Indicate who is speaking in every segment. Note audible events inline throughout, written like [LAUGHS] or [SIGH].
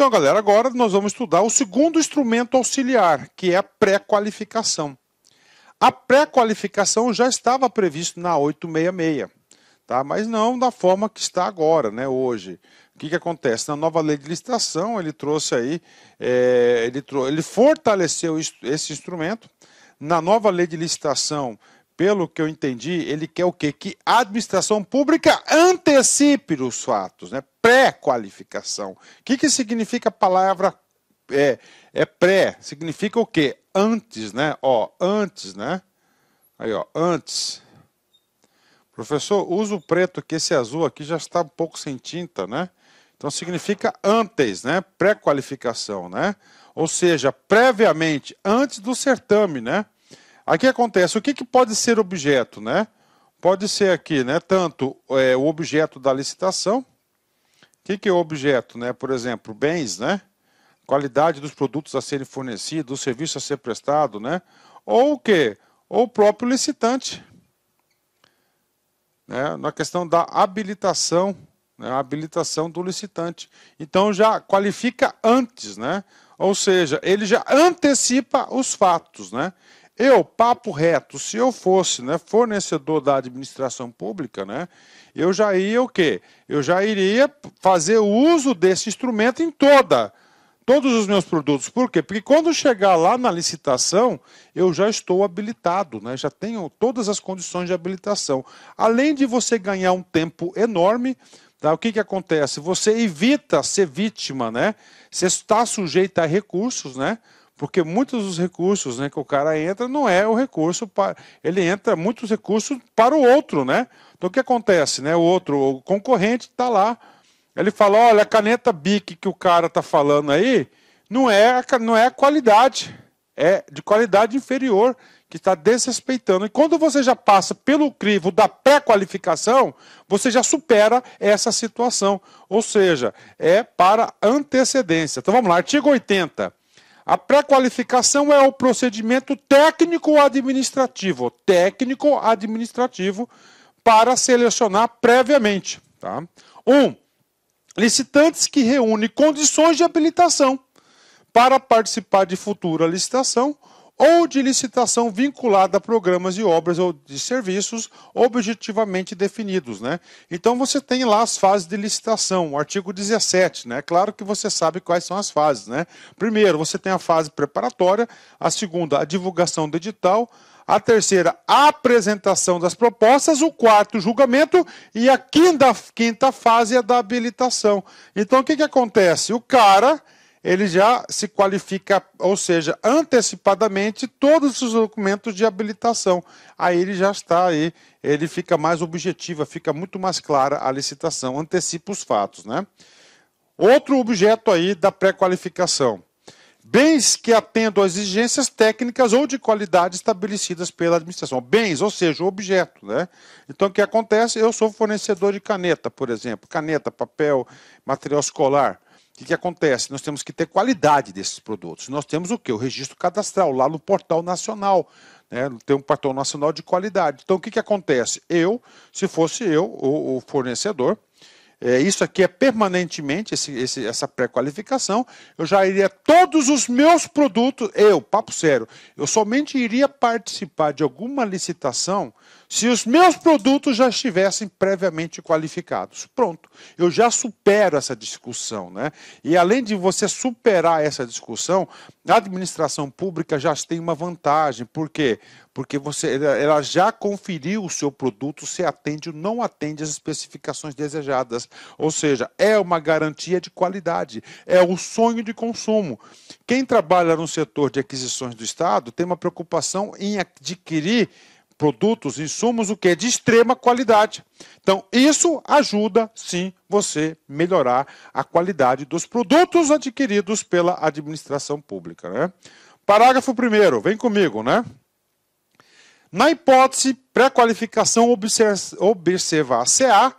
Speaker 1: Então, galera, agora nós vamos estudar o segundo instrumento auxiliar, que é a pré-qualificação. A pré-qualificação já estava previsto na 866, tá? mas não da forma que está agora, né, hoje. O que, que acontece? Na nova lei de licitação, ele trouxe aí, é, ele, trou ele fortaleceu esse instrumento. Na nova lei de licitação, pelo que eu entendi, ele quer o quê? Que a administração pública antecipe os fatos, né? pré-qualificação. O que, que significa a palavra é, é pré? Significa o quê? Antes, né? Ó, antes, né? Aí, ó, antes. Professor, uso o preto, que esse azul aqui já está um pouco sem tinta, né? Então significa antes, né? Pré-qualificação, né? Ou seja, previamente, antes do certame, né? Aqui acontece, o que, que pode ser objeto, né? Pode ser aqui, né? Tanto é, o objeto da licitação. O que, que é objeto, né? Por exemplo, bens, né? Qualidade dos produtos a serem fornecidos, o serviço a ser prestado, né? Ou o quê? Ou o próprio licitante. Né? Na questão da habilitação, né? a habilitação do licitante. Então já qualifica antes, né? Ou seja, ele já antecipa os fatos, né? Eu, papo reto, se eu fosse né, fornecedor da administração pública, né, eu já ia o quê? Eu já iria fazer o uso desse instrumento em toda, todos os meus produtos. Por quê? Porque quando chegar lá na licitação, eu já estou habilitado, né, já tenho todas as condições de habilitação. Além de você ganhar um tempo enorme, Tá, o que, que acontece? Você evita ser vítima, né? Você está sujeito a recursos, né? Porque muitos dos recursos né, que o cara entra não é o recurso para. Ele entra muitos recursos para o outro, né? Então o que acontece? Né? O outro, o concorrente, está lá. Ele fala: olha, a caneta BIC que o cara está falando aí não é, não é a qualidade. É de qualidade inferior que está desrespeitando. E quando você já passa pelo crivo da pré-qualificação, você já supera essa situação. Ou seja, é para antecedência. Então vamos lá, artigo 80. A pré-qualificação é o procedimento técnico-administrativo, técnico-administrativo para selecionar previamente. Tá? Um, licitantes que reúnem condições de habilitação para participar de futura licitação ou de licitação vinculada a programas e obras ou de serviços objetivamente definidos. Né? Então você tem lá as fases de licitação, o artigo 17. Né? Claro que você sabe quais são as fases. Né? Primeiro, você tem a fase preparatória, a segunda, a divulgação do edital, a terceira, a apresentação das propostas, o quarto, o julgamento e a quinta, quinta fase é da habilitação. Então o que, que acontece? O cara ele já se qualifica, ou seja, antecipadamente todos os documentos de habilitação. Aí ele já está aí, ele fica mais objetiva, fica muito mais clara a licitação, antecipa os fatos, né? Outro objeto aí da pré-qualificação. Bens que atendam às exigências técnicas ou de qualidade estabelecidas pela administração. Bens, ou seja, o objeto. Né? Então, o que acontece? Eu sou fornecedor de caneta, por exemplo, caneta, papel, material escolar que, que acontece? Nós temos que ter qualidade desses produtos. Nós temos o que? O registro cadastral, lá no portal nacional. Né? Tem um portal nacional de qualidade. Então, o que, que acontece? Eu, se fosse eu, o, o fornecedor, é, isso aqui é permanentemente esse, esse, essa pré-qualificação. Eu já iria todos os meus produtos, eu, papo sério, eu somente iria participar de alguma licitação se os meus produtos já estivessem previamente qualificados. Pronto, eu já supero essa discussão, né? E além de você superar essa discussão, a administração pública já tem uma vantagem, por quê? Porque você, ela já conferiu o seu produto se atende ou não atende às especificações desejadas. Ou seja, é uma garantia de qualidade, é o sonho de consumo. Quem trabalha no setor de aquisições do Estado tem uma preocupação em adquirir produtos, insumos, o que é de extrema qualidade. Então, isso ajuda sim você melhorar a qualidade dos produtos adquiridos pela administração pública. Né? Parágrafo 1, vem comigo, né? Na hipótese pré-qualificação observar-se-á observar se a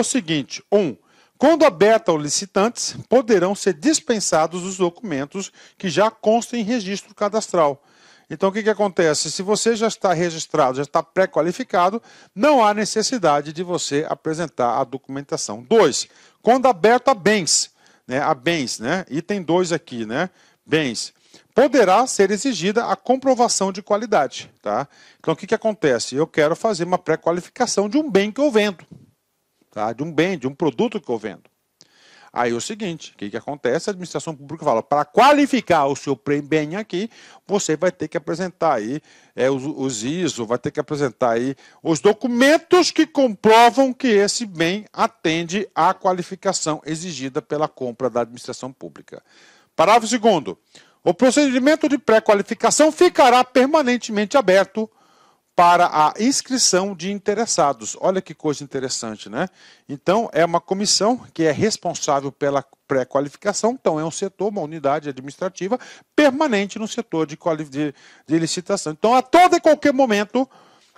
Speaker 1: o seguinte: Um, quando aberta aos licitantes, poderão ser dispensados os documentos que já constam em registro cadastral. Então, o que, que acontece? Se você já está registrado, já está pré-qualificado, não há necessidade de você apresentar a documentação. Dois, Quando aberta a bens, né, a bens, né, item dois aqui, né, bens, poderá ser exigida a comprovação de qualidade. Tá? Então, o que, que acontece? Eu quero fazer uma pré-qualificação de um bem que eu vendo tá? de um bem, de um produto que eu vendo. Aí é o seguinte, o que, que acontece? A administração pública fala, para qualificar o seu bem aqui, você vai ter que apresentar aí é, os, os, ISO, vai ter que apresentar aí os documentos que comprovam que esse bem atende à qualificação exigida pela compra da administração pública. Parágrafo segundo, o procedimento de pré-qualificação ficará permanentemente aberto para a inscrição de interessados. Olha que coisa interessante, né? Então, é uma comissão que é responsável pela pré-qualificação, então é um setor, uma unidade administrativa permanente no setor de, de, de licitação. Então, a todo e qualquer momento,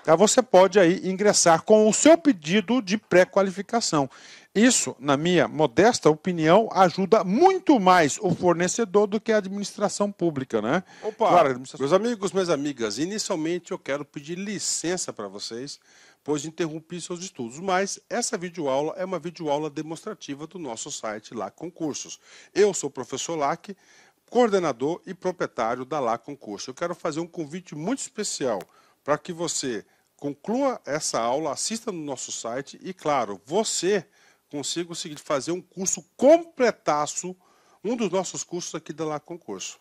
Speaker 1: tá, você pode aí ingressar com o seu pedido de pré-qualificação. Isso, na minha modesta opinião, ajuda muito mais o fornecedor do que a administração pública, né? Opa, claro, administração... meus amigos, minhas amigas, inicialmente eu quero pedir licença para vocês, pois interrompi seus estudos, mas essa videoaula é uma videoaula demonstrativa do nosso site lá Concursos. Eu sou o professor Lac, coordenador e proprietário da Lá Concurso. Eu quero fazer um convite muito especial para que você conclua essa aula, assista no nosso site e, claro, você consigo fazer um curso completaço, um dos nossos cursos aqui da lá Concurso.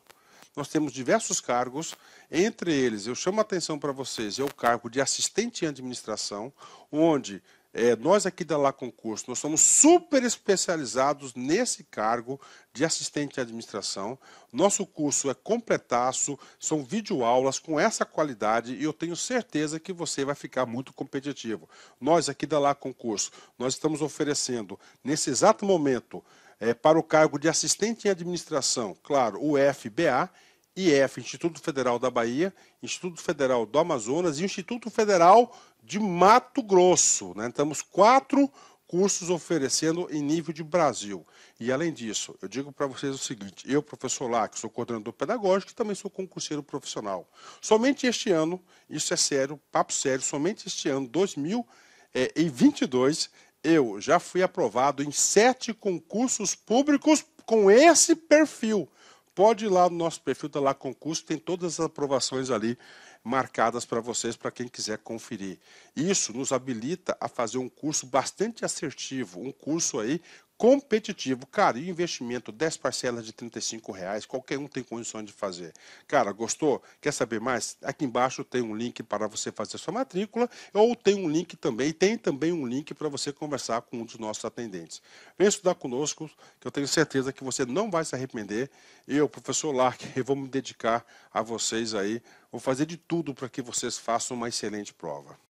Speaker 1: Nós temos diversos cargos, entre eles, eu chamo a atenção para vocês, é o cargo de assistente em administração, onde é, nós aqui da Lá Concurso, nós somos super especializados nesse cargo de assistente de administração. Nosso curso é completaço, são videoaulas com essa qualidade e eu tenho certeza que você vai ficar muito competitivo. Nós aqui da Lá Concurso, nós estamos oferecendo, nesse exato momento, é, para o cargo de assistente em administração, claro, o FBA IF, Instituto Federal da Bahia, Instituto Federal do Amazonas e Instituto Federal de Mato Grosso. Né? Temos quatro cursos oferecendo em nível de Brasil. E além disso, eu digo para vocês o seguinte: eu, professor lá, que sou coordenador pedagógico e também sou concurseiro profissional. Somente este ano, isso é sério, papo sério, somente este ano, 2022, eh, eu já fui aprovado em sete concursos públicos com esse perfil. Pode ir lá no nosso perfil, da tá lá concurso, tem todas as aprovações ali marcadas para vocês, para quem quiser conferir. Isso nos habilita a fazer um curso bastante assertivo, um curso aí competitivo. Cara, e o investimento, 10 parcelas de 35 reais, qualquer um tem condições de fazer. Cara, gostou? Quer saber mais? Aqui embaixo tem um link para você fazer sua matrícula, ou tem um link também, tem também um link para você conversar com um dos nossos atendentes. Vem estudar conosco, que eu tenho certeza que você não vai se arrepender. Eu, professor Lark, [LAUGHS] eu vou me dedicar a vocês aí, vou fazer de tudo para que vocês façam uma excelente prova.